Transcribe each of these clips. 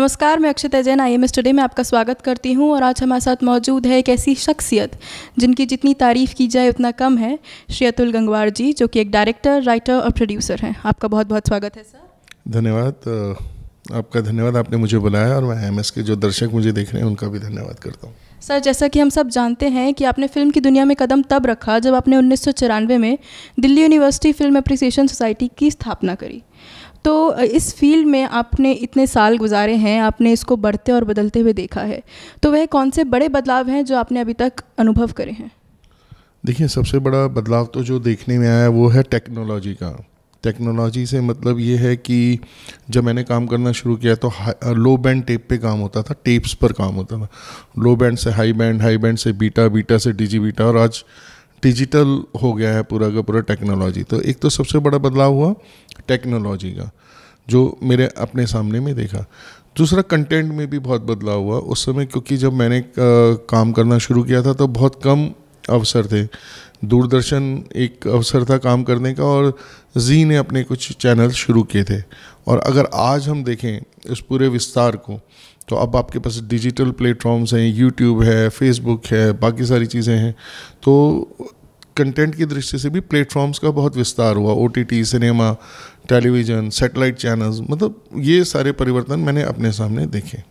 नमस्कार मैं Akshat Jain I am study में आपका स्वागत करती हूँ और आज हमारे साथ मौजूद है एक ऐसी शख्सियत जिनकी जितनी तारीफ़ की जाए उतना कम है श्री अतुल गंगवार जी जो कि एक डायरेक्टर राइटर और प्रोड्यूसर हैं आपका बहुत बहुत स्वागत है सर धन्यवाद आपका धन्यवाद आपने मुझे बुलाया और मैं एम के जो दर्शक मुझे देख रहे हैं उनका भी धन्यवाद करता हूँ सर जैसा कि हम सब जानते हैं कि आपने फिल्म की दुनिया में कदम तब रखा जब आपने उन्नीस में Delhi University Film Appreciation Society की स्थापना करी तो इस फील्ड में आपने इतने साल गुजारे हैं आपने इसको बढ़ते और बदलते हुए देखा है तो वह कौन से बड़े बदलाव हैं जो आपने अभी तक अनुभव करे हैं देखिए सबसे बड़ा बदलाव तो जो देखने में आया वो है टेक्नोलॉजी का टेक्नोलॉजी से मतलब ये है कि जब मैंने काम करना शुरू किया तो लो बैंड टेप पे काम होता था टेप्स पर काम होता था लो बैंड से हाई बैंड हाई बैंड से बीटा बीटा से डीजी बीटा और आज डिजिटल हो गया है पूरा का पूरा टेक्नोलॉजी तो एक तो सबसे बड़ा बदलाव हुआ टेक्नोलॉजी का जो मेरे अपने सामने में देखा दूसरा कंटेंट में भी बहुत बदलाव हुआ उस समय क्योंकि जब मैंने काम करना शुरू किया था तो बहुत कम अवसर थे दूरदर्शन एक अवसर था काम करने का और जी ने अपने कुछ चैनल शुरू किए थे और अगर आज हम देखें इस पूरे विस्तार को तो अब आपके पास डिजिटल प्लेटफॉर्म्स हैं यूट्यूब है फेसबुक है बाकी सारी चीज़ें हैं तो कंटेंट की दृष्टि से भी प्लेटफॉर्म्स का बहुत विस्तार हुआ ओ सिनेमा टेलीविज़न सेटेलाइट चैनल्स मतलब ये सारे परिवर्तन मैंने अपने सामने देखे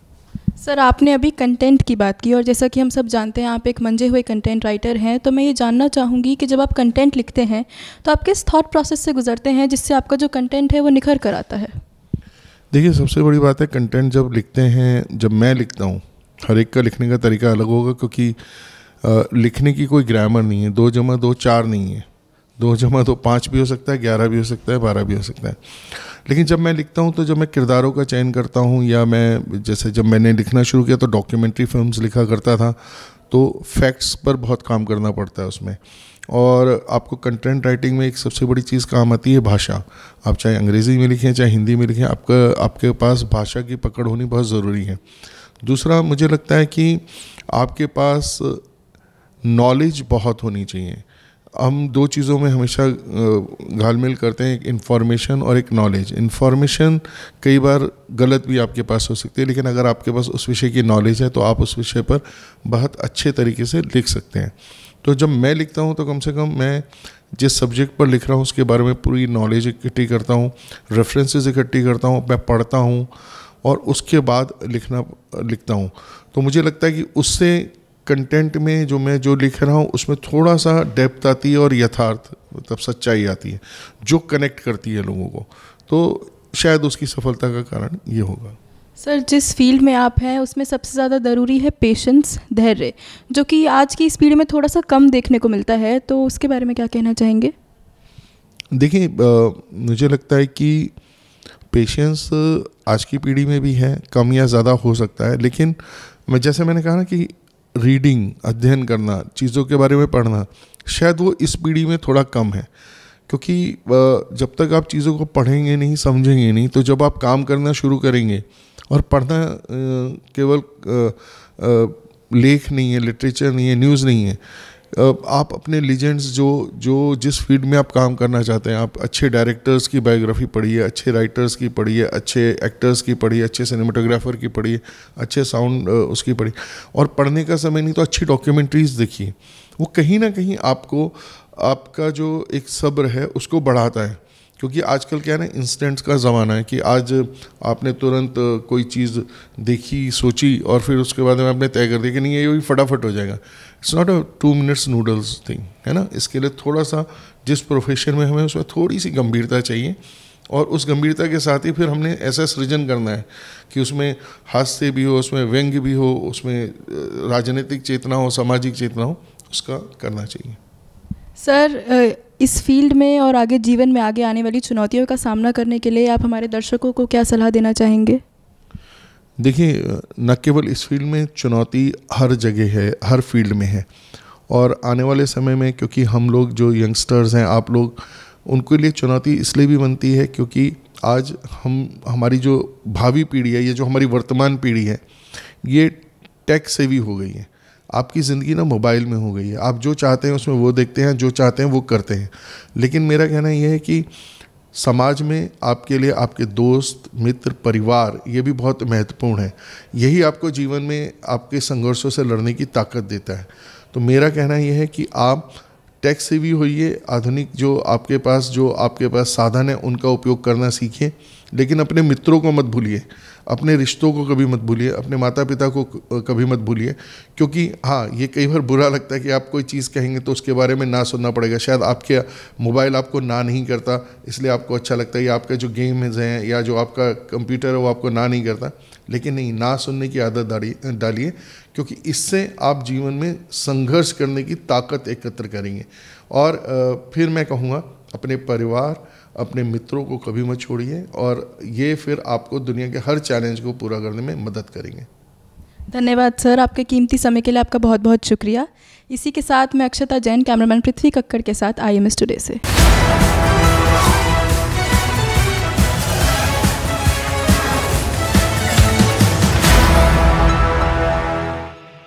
सर आपने अभी कंटेंट की बात की और जैसा कि हम सब जानते हैं आप एक मंजे हुए कंटेंट राइटर हैं तो मैं ये जानना चाहूँगी कि जब आप कंटेंट लिखते हैं तो आप किस थॉट प्रोसेस से गुजरते हैं जिससे आपका जो कंटेंट है वो निखर कर आता है देखिए सबसे बड़ी बात है कंटेंट जब लिखते हैं जब मैं लिखता हूँ हर एक का लिखने का तरीका अलग होगा क्योंकि लिखने की कोई ग्रामर नहीं है दो जमा दो चार नहीं है दो जमा दो तो पाँच भी हो सकता है ग्यारह भी हो सकता है बारह भी हो सकता है लेकिन जब मैं लिखता हूँ तो जब मैं किरदारों का चयन करता हूँ या मैं जैसे जब मैंने लिखना शुरू किया तो डॉक्यूमेंट्री फिल्म लिखा करता था तो फैक्ट्स पर बहुत काम करना पड़ता है उसमें और आपको कंटेंट राइटिंग में एक सबसे बड़ी चीज़ काम आती है भाषा आप चाहे अंग्रेज़ी में लिखें चाहे हिंदी में लिखें आपका आपके पास भाषा की पकड़ होनी बहुत ज़रूरी है दूसरा मुझे लगता है कि आपके पास नॉलेज बहुत होनी चाहिए हम दो चीज़ों में हमेशा घालमेल करते हैं एक इन्फॉर्मेशन और एक नॉलेज इन्फॉर्मेशन कई बार गलत भी आपके पास हो सकती है लेकिन अगर आपके पास उस विषय की नॉलेज है तो आप उस विषय पर बहुत अच्छे तरीके से लिख सकते हैं तो जब मैं लिखता हूँ तो कम से कम मैं जिस सब्जेक्ट पर लिख रहा हूँ उसके बारे में पूरी नॉलेज इकट्ठी करता हूँ रेफरेंसेज इकट्ठी करता हूँ मैं पढ़ता हूँ और उसके बाद लिखना लिखता हूँ तो मुझे लगता है कि उससे कंटेंट में जो मैं जो लिख रहा हूँ उसमें थोड़ा सा डेप्थ आती है और यथार्थ मतलब सच्चाई आती है जो कनेक्ट करती है लोगों को तो शायद उसकी सफलता का कारण ये होगा सर जिस फील्ड में आप हैं उसमें सबसे ज़्यादा ज़रूरी है पेशेंस धैर्य जो कि आज की स्पीड में थोड़ा सा कम देखने को मिलता है तो उसके बारे में क्या कहना चाहेंगे देखिए मुझे लगता है कि पेशेंस आज की पीढ़ी में भी है कम या ज़्यादा हो सकता है लेकिन मैं जैसे मैंने कहा ना कि रीडिंग अध्ययन करना चीज़ों के बारे में पढ़ना शायद वो इस पीढ़ी में थोड़ा कम है क्योंकि जब तक आप चीज़ों को पढ़ेंगे नहीं समझेंगे नहीं तो जब आप काम करना शुरू करेंगे और पढ़ना केवल लेख नहीं है लिटरेचर नहीं है न्यूज़ नहीं है आप अपने लीजेंड्स जो जो जिस फील्ड में आप काम करना चाहते हैं आप अच्छे डायरेक्टर्स की बायोग्राफी पढ़िए अच्छे राइटर्स की पढ़िए अच्छे एक्टर्स की पढ़िए अच्छे सिनेमाटोग्राफर की पढ़िए अच्छे साउंड उसकी पढ़िए और पढ़ने का समय नहीं तो अच्छी डॉक्यूमेंट्रीज देखिए वो कहीं ना कहीं आपको आपका जो एक सब्र है उसको बढ़ाता है क्योंकि आजकल क्या है ना इंस्टेंट्स का ज़माना है कि आज आपने तुरंत कोई चीज़ देखी सोची और फिर उसके बाद में आपने तय कर दिया कि नहीं ये भी फटाफट हो जाएगा it's not a two minutes noodles thing है ना इसके लिए थोड़ा सा जिस प्रोफेशन में हमें उसमें थोड़ी सी गंभीरता चाहिए और उस गंभीरता के साथ ही फिर हमने ऐसा सृजन करना है कि उसमें हास्य भी हो उसमें व्यंग्य भी हो उसमें राजनीतिक चेतना हो सामाजिक चेतना हो उसका करना चाहिए सर इस फील्ड में और आगे जीवन में आगे आने वाली चुनौतियों का सामना करने के लिए आप हमारे दर्शकों को क्या सलाह देना चाहेंगे देखिए न केवल इस फील्ड में चुनौती हर जगह है हर फील्ड में है और आने वाले समय में क्योंकि हम लोग जो यंगस्टर्स हैं आप लोग उनके लिए चुनौती इसलिए भी बनती है क्योंकि आज हम हमारी जो भावी पीढ़ी है ये जो हमारी वर्तमान पीढ़ी है ये टेक सेवी हो गई है आपकी ज़िंदगी ना मोबाइल में हो गई है आप जो चाहते हैं उसमें वो देखते हैं जो चाहते हैं वो करते हैं लेकिन मेरा कहना यह है कि समाज में आपके लिए आपके दोस्त मित्र परिवार ये भी बहुत महत्वपूर्ण है यही आपको जीवन में आपके संघर्षों से लड़ने की ताकत देता है तो मेरा कहना यह है कि आप टैक्स से भी होइए आधुनिक जो आपके पास जो आपके पास साधन है उनका उपयोग करना सीखें लेकिन अपने मित्रों को मत भूलिए अपने रिश्तों को कभी मत भूलिए अपने माता पिता को कभी मत भूलिए क्योंकि हाँ ये कई बार बुरा लगता है कि आप कोई चीज़ कहेंगे तो उसके बारे में ना सुनना पड़ेगा शायद आपके मोबाइल आपको ना नहीं करता इसलिए आपको अच्छा लगता है या आपका जो गेम्स हैं या जो आपका कंप्यूटर है वो आपको ना नहीं करता लेकिन नहीं ना सुनने की आदत डालिए क्योंकि इससे आप जीवन में संघर्ष करने की ताकत एकत्र करेंगे और फिर मैं कहूँगा अपने परिवार अपने मित्रों को कभी मत छोड़िए और ये फिर आपको दुनिया के हर चैलेंज को पूरा करने में मदद करेंगे धन्यवाद सर आपके कीमती समय के लिए आपका बहुत बहुत शुक्रिया इसी के साथ मैं अक्षता जैन कैमरामैन पृथ्वी कक्कड़ के साथ आई एम एस टूडे से